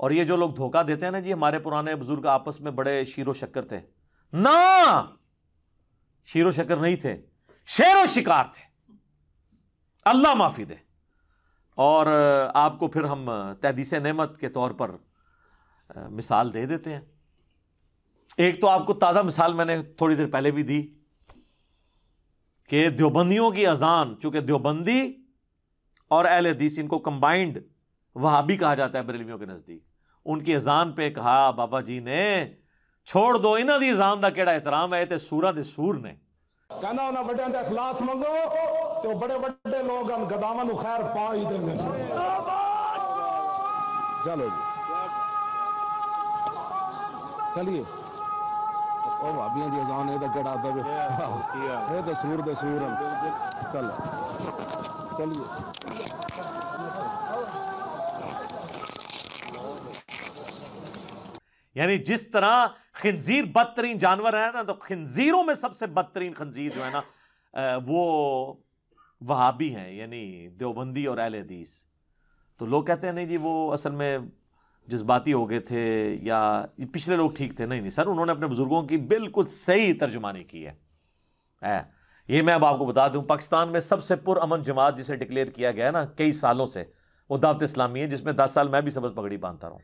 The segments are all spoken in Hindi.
और ये जो लोग धोखा देते हैं ना जी हमारे पुराने बुजुर्ग आपस में बड़े शीरो शक्कर थे ना शीरो शक्कर नहीं थे शेर शिकार थे अल्लाह माफी दे और आपको फिर हम तहदीस नेमत के तौर पर मिसाल दे देते हैं एक तो आपको ताज़ा मिसाल मैंने थोड़ी देर पहले भी दी कि देवबंदियों की अजान चूंकि देवबंदी और एल हदीस इनको कंबाइंड वहाबी कहा जाता है बरेलवियों के नज़दीक उनकी अजान पे कहा बाबा जी ने छोड़ दो इन्हों की अजान का केड़ा एहतराम है तो सूरा के सूर ने कहना उन्हें बड़े का इखलास मंगो तो बड़े बड़े लोग खैर पा ही देंगे चलो जी चलिए भाभी की अजान ये ये तो सूर दे सूर चलिए यानी जिस तरह खंजीर बदतरीन जानवर है ना तो खंजीरों में सबसे बदतरीन खंजीर जो है ना वो वहाबी हैं यानी देवबंदी और अहल हदीस तो लोग कहते हैं नहीं जी वो असल में जज्बाती हो गए थे या पिछले लोग ठीक थे नहीं नहीं सर उन्होंने अपने बुज़ुर्गों की बिल्कुल सही तर्जुमानी की है है ये मैं अब आपको बता दूं पाकिस्तान में सबसे पुरअमन जमात जिसे डिक्लेयर किया गया है ना कई सालों से वो दावत इस्लामी है जिसमें दस साल मैं भी सबस पगड़ी बांधता रहा हूँ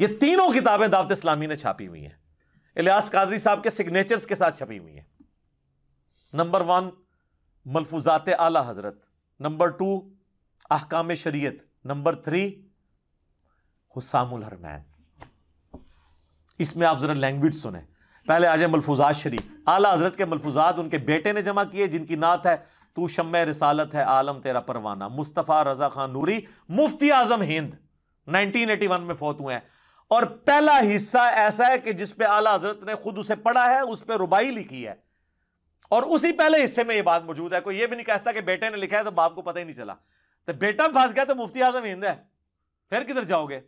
ये तीनों किताबें दावत इस्लामी ने छापी हुई हैं इलियास कादरी साहब के सिग्नेचर्स के साथ छपी हुई हैं नंबर वन मलफूजात आला हजरत नंबर टू अहकाम शरीयत नंबर थ्री हुसामुल हरमैन इसमें आप ज़रा लैंग्वेज सुने पहले आ जाए मलफूजात शरीफ आला हजरत के मलफूजात उनके बेटे ने जमा किए जिनकी नात है तू शम रिसालत है आलम तेरा परवाना मुस्तफ़ा रजा खान नूरी मुफ्ती आजम हिंद 1981 में फौत हुए हैं और पहला हिस्सा ऐसा है कि जिस पे आला हजरत ने खुद उसे पढ़ा है उस पर रुबाई लिखी है और उसी पहले हिस्से में यह बात मौजूद है कोई यह भी नहीं कहता कि बेटे ने लिखा है तो बाप को पता ही नहीं चला तो बेटा फंस गया तो मुफ्ती आजम हिंद है फिर किधर जाओगे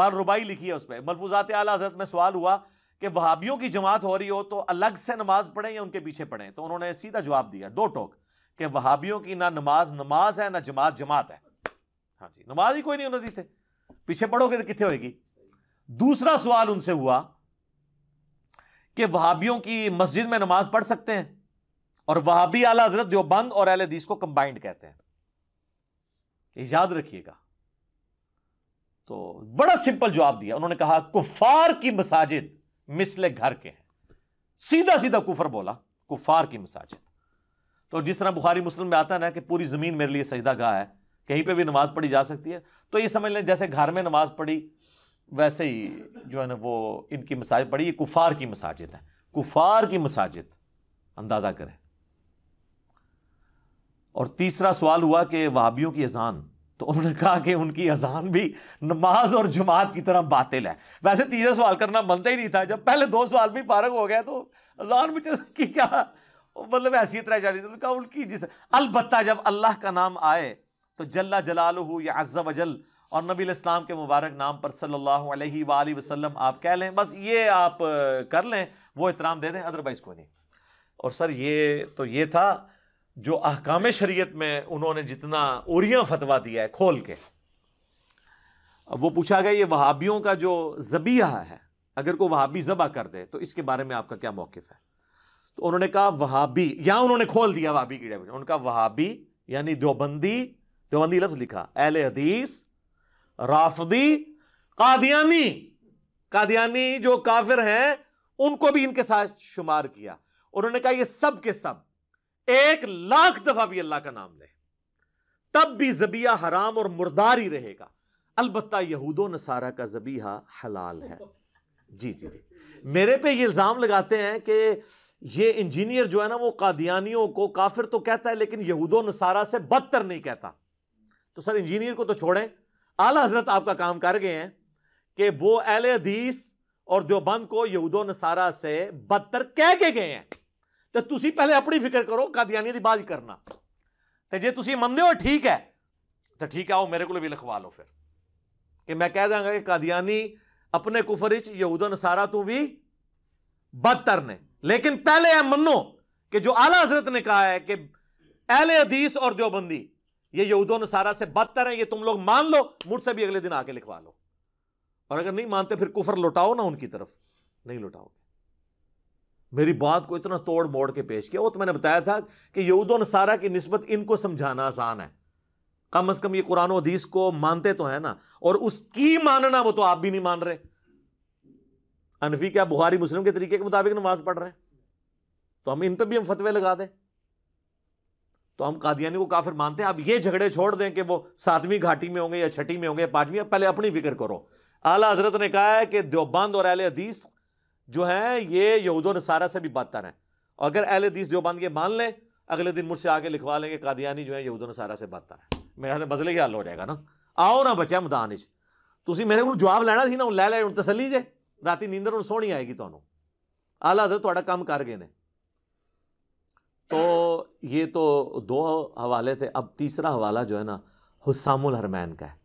बार रुबाई लिखी है उस पर मलफूजात आला हजरत में सवाल हुआ कि वहाबियों की जमात हो रही हो तो अलग से नमाज पढ़े या उनके पीछे पढ़े तो उन्होंने सीधा जवाब दिया दो टोक कि वहाबियों की ना नमाज नमाज है ना जमात जमात है हाँ जी नमाज ही कोई नहीं उन्होंने दी थे पीछे पढ़ोगे तो कितने होगी दूसरा सवाल उनसे हुआ कि वहाबियों की मस्जिद में नमाज पढ़ सकते हैं और वहाबी आला हजरत देवबंद और अहल हदीस को कंबाइंड कहते हैं याद रखिएगा तो बड़ा सिंपल जवाब दिया उन्होंने कहा कुफार की मसाजिद मिसले घर के हैं सीधा सीधा कुफर बोला कुफार की मसाजिद तो जिस तरह बुखारी मुस्लिम में आता है ना कि पूरी ज़मीन मेरे लिए सजदा गाह है कहीं पे भी नमाज पढ़ी जा सकती है तो ये समझ लें जैसे घर में नमाज पढ़ी वैसे ही जो है ना वो इनकी मसाजिद पड़ी ये कुफार की मसाजिद है कुफार की मसाजिद अंदाज़ा करें और तीसरा सवाल हुआ कि वाबियों की अजान तो उन्होंने कहा कि उनकी अजान भी नमाज और जमात की तरह बातिल है वैसे तीसरा सवाल करना मनता ही नहीं था जब पहले दो सवाल भी फारग हो गया तो अजान मुझे की क्या मतलब ऐसी तरह जा रही थी उनका उनकी जिस अलबत् जब अल्लाह का नाम आए तो जल्ला जलाल या अज्जा वजल और नबी इस्लाम के मुबारक नाम पर सल्लल्लाहु अलैहि वसल्लम आप कह लें बस ये आप कर लें वो इतराम दे दें अदरवाइज़ कोई नहीं और सर ये तो ये था जो अहकाम शरीयत में उन्होंने जितना उरिया फतवा दिया है खोल के वो पूछा गया ये वहाबियों का जो जबिया है अगर कोई वहाबी जबा कर दे तो इसके बारे में आपका क्या मौकफ है तो उन्होंने कहा वहाबी या उन्होंने खोल दिया वहाबी की डेफिनेशन उनका वहाबी यानी देवबंदी दोबंदी लफ्ज़ लिखा एहले हदीस राफदी कादियानी कादियानी जो काफिर हैं उनको भी इनके साथ शुमार किया उन्होंने कहा ये सब के सब एक लाख दफा भी अल्लाह का नाम ले तब भी जबिया हराम और मुर्दार ही रहेगा अलबत् यहूदो नसारा का जबीहा हलाल है जी जी जी मेरे पे ये इल्ज़ाम लगाते हैं कि ये इंजीनियर जो है ना वो कादियानियों को काफिर तो कहता है लेकिन यहूदो नसारा से बदतर नहीं कहता तो सर इंजीनियर को तो छोड़ें आला हजरत आपका काम कर गए हैं कि वो एहले हदीस और देवबंद को यहूदो नसारा से बदतर कह के गए हैं तो तुम पहले अपनी फिक्र करो कादियानी की बात करना तो जे तुम मनते हो ठीक है तो ठीक है आओ मेरे को भी लिखवा लो फिर कि मैं कह देंगे कि कादियानी अपने कुफर यहूदो नसारा तो भी बदतर ने लेकिन पहले यह मनो कि जो आला हजरत ने कहा है कि एहले हदीस और द्योबंदी ये यहूदों ने सारा से बदतर है ये तुम लोग मान लो मुझसे भी अगले दिन आके लिखवा लो और अगर नहीं मानते फिर कुफर लुटाओ ना उनकी तरफ नहीं लुटाओगे मेरी बात को इतना तोड़ मोड़ के पेश किया वो तो मैंने बताया था कि यहूदों ने सारा की नस्बत इनको समझाना आसान है कम अज कम ये कुरान हदीस को मानते तो है ना और उसकी मानना वो तो आप भी नहीं मान रहे अनफी क्या बुहारी मुस्लिम के तरीके के मुताबिक नमाज पढ़ रहे हैं तो हम इन पर भी हम फतवे लगा दें तो हम कादियानी को काफिर मानते हैं आप ये झगड़े छोड़ दें कि वो सातवीं घाटी में होंगे या छठी में होंगे पांचवीं पाँचवीं पहले अपनी फिक्र करो आला हजरत ने कहा है कि देवबंद और अहल हदीस जो हैं ये यहूद नसारा से भी बदतर हैं और अगर अहल हदीस देवबंद ये मान लें अगले दिन मुझसे आके लिखवा लेंगे कादियानी जो है यहूद नसारा से बदतर है मेरे मसले ही हल हो जाएगा ना आओ ना बच्चा मदान तुम्हें मेरे को जवाब लेना ਸੀ ना ਹੁਣ ਲੈ ਲੈ ਹੁਣ ਤਸੱਲੀ ਜੇ ਰਾਤੀ ਨੀਂਦਰ ਹੁਣ ਸੋਹਣੀ ਆਏਗੀ ਤੁਹਾਨੂੰ ਆਲਾ ਹਜ਼ਰਤ ਤੁਹਾਡਾ ਕੰਮ ਕਰ ਗਏ तो ये तो दो हवाले थे अब तीसरा हवाला जो है ना हुसाम हरमैन का है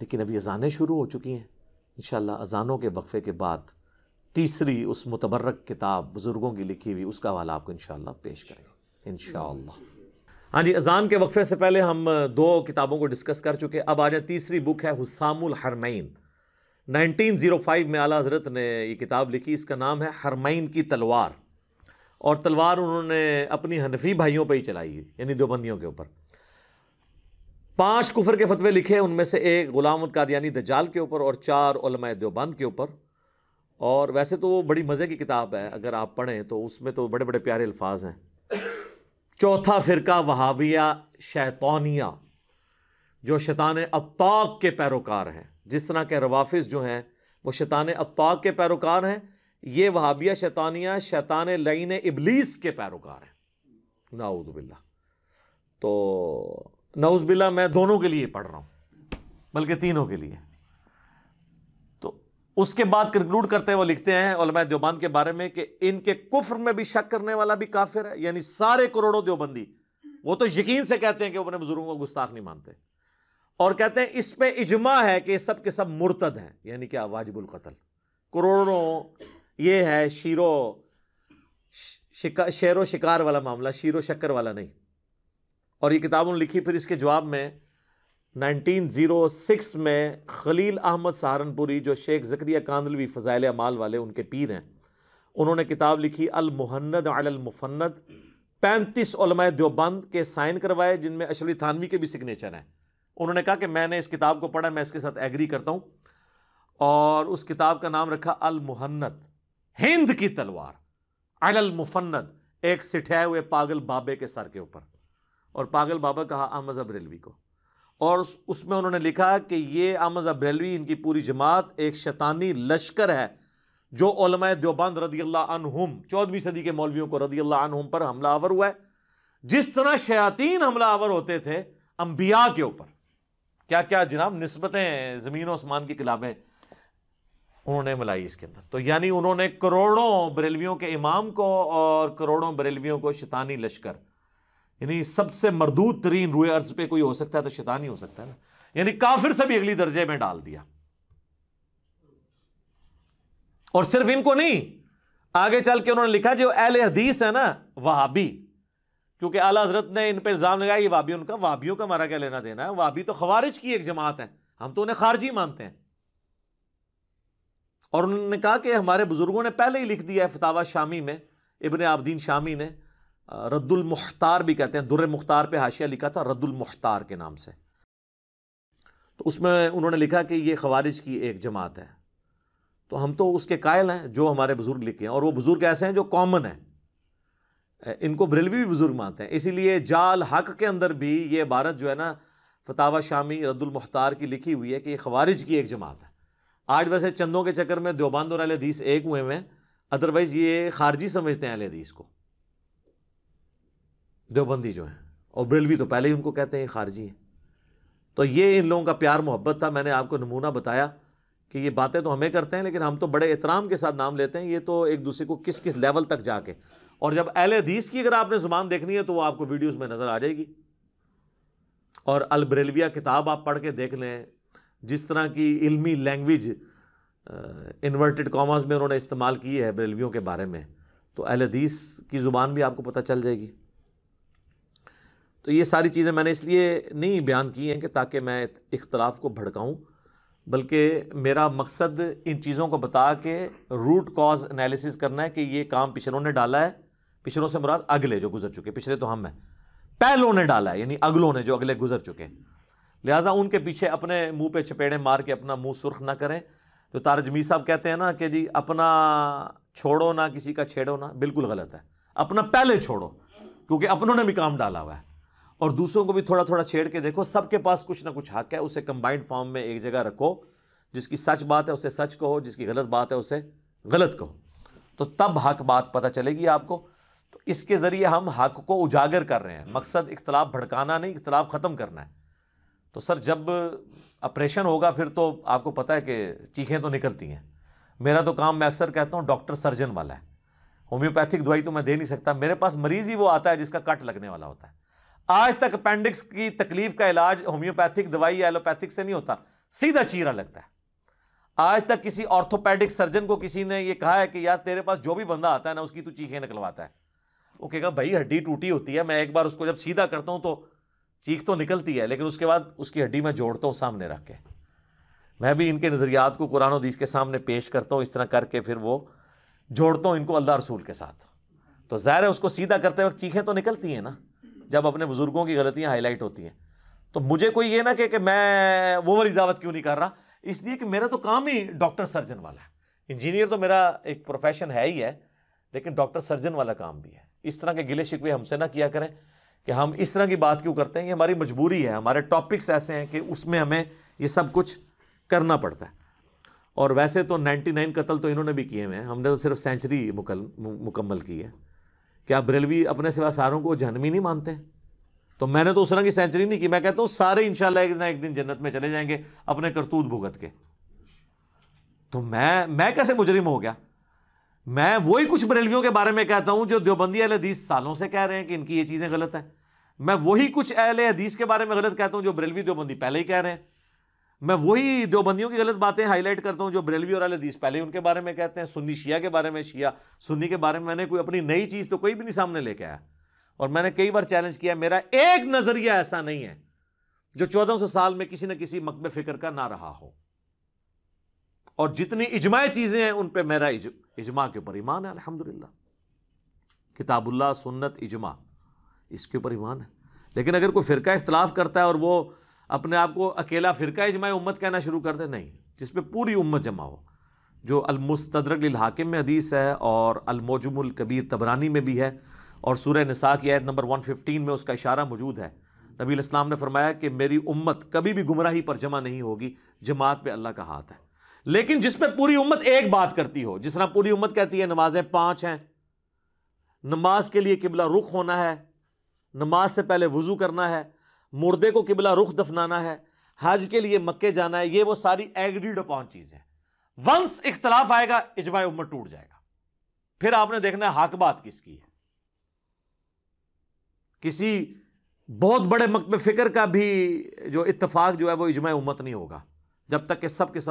लेकिन अभी अजानें शुरू हो चुकी हैं इन अजानों के वक्फ़े के बाद तीसरी उस मुतबरक किताब बुज़ुर्गों की लिखी हुई उसका हवाला आपको इन पेश करेंगे इन हाँ जी अजान के वक्फ़े से पहले हम दो किताबों को डिस्कस कर चुके अब आ जाए तीसरी बुक है हुसामुल हरमैन 1905 में आला हजरत ने ये किताब लिखी इसका नाम है हरमैन की तलवार और तलवार उन्होंने अपनी हनफी भाइयों पर ही चलाई यानी देवबंदियों के ऊपर पांच कुफर के फतवे लिखे उनमें से एक गुलाम कादियानी दजाल के ऊपर और चार उलमा देवबंद के ऊपर और वैसे तो वो बड़ी मज़े की किताब है अगर आप पढ़ें तो उसमें तो बड़े बड़े प्यारे अल्फाज हैं चौथा फ़िरका वहाबिया शैतानिया जो शैतान अबताक के पैरोकार हैं जिस तरह के रवाफिस जो हैं वो शैतान अबताक के पैरोकार हैं ये वहाबिया शैतानिया शैतान लईन इबलीस के पैरोकार हैं नाउजबिल्ला तो नाउजबिल्ला मैं दोनों के लिए पढ़ रहा हूँ बल्कि तीनों के लिए तो उसके बाद कंक्लूड करते हैं वो लिखते हैं अलमा देवबंद के बारे में कि इनके कुफर में भी शक करने वाला भी काफिर है यानी सारे करोड़ों देवबंदी वो तो यकीन से कहते हैं कि वो अपने बुजुर्गों को गुस्ताख नहीं मानते और कहते हैं इस पर इजमा है कि सब सब मुरतद हैं यानी क्या वाजिबुल कतल करोड़ों ये है शीरो शिका शेर व शिकार वाला मामला शीरो शक्कर वाला नहीं और ये किताब उन्होंने लिखी फिर इसके जवाब में 1906 में खलील अहमद सहारनपुरी जो शेख जक्रिया कांदलवी फ़जाइल अमाल वाले उनके पीर हैं उन्होंने किताब लिखी अलमहन्नद अलमुफन्नद पैंतीस देवबंद के साइन करवाए जिनमें अशरली थानवी के भी सिग्नेचर हैं उन्होंने कहा कि मैंने इस किताब को पढ़ा मैं इसके साथ एग्री करता हूँ और उस किताब का नाम रखा अलमहन्नत हिंद की तलवार अलल मुफन्नद एक सिठाए हुए पागल बाबे के सर के ऊपर और पागल बाबा कहा अहमद अब्रेलवी को और उसमें उन्होंने लिखा कि ये अहमद अब्रेलवी इनकी पूरी जमात एक शैतानी लश्कर है जो ओलमा देवबंद रदी अनहुम चौदहवीं सदी के मौलवियों को रदी अनहुम पर हमला आवर हुआ है जिस तरह शयातीन हमला आवर होते थे अम्बिया के ऊपर क्या क्या जनाब नस्बतें ज़मीन ओस्मान की खिलाफ हैं उन्होंने मिलाई इसके अंदर तो यानी उन्होंने करोड़ों बरेलवियों के इमाम को और करोड़ों बरेलवियों को शैतानी लश्कर यानी सबसे मरदूद तरीन रुए अर्ज पे कोई हो सकता है तो शैतानी हो सकता है ना यानी काफिर से भी अगली दर्जे में डाल दिया और सिर्फ इनको नहीं आगे चल के उन्होंने लिखा जो एल हदीस है ना वहाबी क्योंकि आला हजरत ने इन पर इल्ज़ाम लगाया ये वाबी उनका वाबियों का हमारा क्या लेना देना है वाबी तो खवारिज की एक जमात है हम तो उन्हें खारजी मानते हैं और उन्होंने कहा कि हमारे बुज़ुर्गों ने पहले ही लिख दिया है फतावा शामी में इबन आबदीन शामी ने रद्दुल मुख्तार भी कहते हैं दुर्र मुख्तार पे हाशिया लिखा था रद्दुल मुख्तार के नाम से तो उसमें उन्होंने लिखा कि ये खवारिज की एक जमात है तो हम तो उसके कायल हैं जो हमारे बुज़ुर्ग लिखे हैं और वो बुज़ुर्ग ऐसे हैं जो कॉमन हैं इनको बरेलवी भी बुज़ुर्ग मानते हैं इसीलिए जाल हक के अंदर भी ये भारत जो है ना फतावा शामी रद्दुल मुख्तार की लिखी हुई है कि ये खवारिज की एक जमात है आज वैसे चंदों के चक्कर में देवबंद और अलहदीस एक हुए हैं अदरवाइज़ ये खारजी समझते हैं अलहदीस को देवबंदी जो है और ब्रेलवी तो पहले ही उनको कहते हैं खारजी हैं तो ये इन लोगों का प्यार मोहब्बत था मैंने आपको नमूना बताया कि ये बातें तो हमें करते हैं लेकिन हम तो बड़े एहतराम के साथ नाम लेते हैं ये तो एक दूसरे को किस किस लेवल तक जाके और जब एल हदीस की अगर आपने ज़ुबान देखनी है तो वो आपको वीडियोज़ में नज़र आ जाएगी और अलब्रेलविया किताब आप पढ़ के देख लें जिस तरह की इल्मी लैंग्वेज इन्वर्टेड कॉमर्स में उन्होंने इस्तेमाल की है बरेलवियों के बारे में तो अहदीस की ज़ुबान भी आपको पता चल जाएगी तो ये सारी चीज़ें मैंने इसलिए नहीं बयान की हैं कि ताकि मैं इख्तलाफ को भड़काऊँ बल्कि मेरा मकसद इन चीज़ों को बता के रूट कॉज एनालिसिस करना है कि ये काम पिछड़ों ने डाला है पिछड़ों से मुराद अगले जो गुजर चुके पिछले तो हम हैं पहलों ने डाला है यानी अगलों ने जो अगले गुजर चुके हैं लिहाजा उनके पीछे अपने मुंह पे चपेड़े मार के अपना मुंह सुर्ख ना करें जो तारजमी साहब कहते हैं ना कि जी अपना छोड़ो ना किसी का छेड़ो ना बिल्कुल गलत है अपना पहले छोड़ो क्योंकि अपनों ने भी काम डाला हुआ है और दूसरों को भी थोड़ा थोड़ा छेड़ के देखो सबके पास कुछ ना कुछ हक है उसे कंबाइंड फॉर्म में एक जगह रखो जिसकी सच बात है उसे सच कहो जिसकी गलत बात है उसे गलत कहो तो तब हक बात पता चलेगी आपको तो इसके ज़रिए हम हक को उजागर कर रहे हैं मकसद इख्तलाफ भड़काना नहीं इख्तलाफ ख़त्म करना है तो सर जब ऑपरेशन होगा फिर तो आपको पता है कि चीखें तो निकलती हैं मेरा तो काम मैं अक्सर कहता हूँ डॉक्टर सर्जन वाला है होम्योपैथिक दवाई तो मैं दे नहीं सकता मेरे पास मरीज ही वो आता है जिसका कट लगने वाला होता है आज तक अपेंडिक्स की तकलीफ का इलाज होम्योपैथिक दवाई या एलोपैथिक से नहीं होता सीधा चीरा लगता है आज तक किसी ऑर्थोपैडिक सर्जन को किसी ने ये कहा है कि यार तेरे पास जो भी बंदा आता है ना उसकी तू चीखें निकलवाता है वो कहेगा भाई हड्डी टूटी होती है मैं एक बार उसको जब सीधा करता हूँ तो चीख तो निकलती है लेकिन उसके बाद उसकी हड्डी में जोड़ता हूँ सामने रख के मैं भी इनके नज़रियात को कुरान दीज के सामने पेश करता हूँ इस तरह करके फिर वो जोड़ता हूँ इनको अल्लाह रसूल के साथ तो ज़ाहिर है उसको सीधा करते वक्त चीखें तो निकलती हैं ना जब अपने बुज़ुर्गों की गलतियाँ हाईलाइट होती हैं तो मुझे कोई ये ना कि मैं वो वाली दावत क्यों नहीं कर रहा इसलिए कि मेरा तो काम ही डॉक्टर सर्जन वाला है इंजीनियर तो मेरा एक प्रोफेशन है ही है लेकिन डॉक्टर सर्जन वाला काम भी है इस तरह के गिले शिकवे हमसे ना किया करें कि हम इस तरह की बात क्यों करते हैं ये हमारी मजबूरी है हमारे टॉपिक्स ऐसे हैं कि उसमें हमें ये सब कुछ करना पड़ता है और वैसे तो 99 कत्ल तो इन्होंने भी किए हुए हैं हमने तो सिर्फ सेंचुरी मुकम्मल की है क्या बरेलवी अपने सिवा सारों को ही नहीं मानते तो मैंने तो उस तरह की सेंचुरी नहीं की मैं कहता हूँ सारे इंशाल्लाह एक एक दिन जन्नत में चले जाएंगे अपने करतूत भुगत के तो मैं मैं कैसे मुजरिम हो गया मैं वही कुछ बरेलवियों के बारे में कहता हूं जो देवबंदी अहल हदीस सालों से कह रहे हैं कि इनकी ये चीज़ें गलत है मैं वही कुछ अहल हदीस के बारे में गलत कहता हूं जो बरेलवी देवबंदी पहले ही कह रहे हैं मैं वही देवबंदियों की गलत बातें हाईलाइट करता हूं जो बरेलवी और अहल हदीस पहले ही उनके बारे में कहते हैं सुन्नी शिया के बारे में शिया सुन्नी के बारे में मैंने कोई अपनी नई चीज़ तो कोई भी नहीं सामने लेके आया और मैंने कई बार चैलेंज किया मेरा एक नज़रिया ऐसा नहीं है जो चौदह सौ साल में किसी न किसी मकब फिक्र का ना रहा हो और जितनी इजमाय चीज़ें हैं उन पर मेरा इजमा के ऊपर ईमान है अलहमदिल्ला किताबुल्ला सुन्नत इजमा इसके ऊपर ईमान है लेकिन अगर कोई फ़िरका इख्तलाफ करता है और वो अपने आप को अकेला फ़िरका इजमाय उम्मत कहना शुरू करते नहीं जिस पर पूरी उम्मत जमा हो जो अलमुस्तरक हाकिम में हदीस है और अलमोजमकबीर तबरानी में भी है और सूर्य नसा की आयत नंबर फिफ्टीन में उसका इशारा मौजूद है नबी इस्लाम ने फरमाया कि मेरी उम्मत कभी भी गुमराही पर जमा नहीं होगी जमात पे अल्लाह का हाथ है लेकिन जिसमें पूरी उम्मत एक बात करती हो जिस तरह पूरी उम्मत कहती है नमाजें पांच हैं नमाज के लिए किबला रुख होना है नमाज से पहले वज़ू करना है मुर्दे को किबला रुख दफनाना है हज के लिए मक्के जाना है ये वो सारी एग्रीड अपॉन चीज़ें हैं वंस इख्तलाफ आएगा इजमा उम्मत टूट जाएगा फिर आपने देखना है हक बात किसकी है किसी बहुत बड़े मकब फिक्र का भी जो इतफाक जो है वो इजमा उम्मत नहीं होगा जब तक कि सब के सब